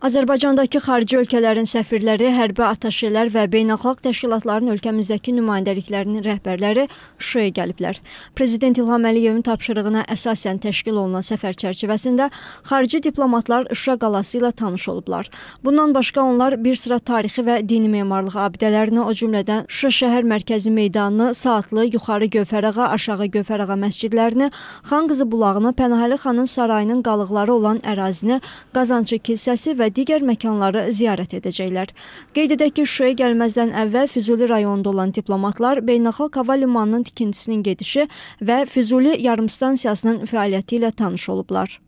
Azərbaycandakı xarici ölkələrin səfirləri, hərbi ataşelər və beynəlxalq təşkilatların ölkəmizdəki nümayəndəliklərinin rəhbərləri Şuşaya gəliblər. Prezident İlham Əliyevin tapşırığına əsasən təşkil olunan səfər çərçivəsində xarici diplomatlar Şuşa qalası ilə tanış olublar. Bundan başqa onlar bir sıra tarixi və dini memarlıq abidələrini, o cümlədən Şuşa şəhər mərkəzi meydanını, Saatlı, Yuxarı Gövhərağa, Aşağı Gövhərağa məscidlərini, Xan qızı bulağını, Pənahəli xanın sarayının qalıqları olan ərazini, Qazançı kilsəsi və digər məkanları ziyarət edəcəklər. Qeyd edək ki, Şuşaya gəlməzdən əvvəl Füzuli rayonunda olan diplomatlar beynəlxalq hava limanının tikintisinin gedişi və Füzuli yarımstansiyasının fəaliyyəti ilə tanış olublar.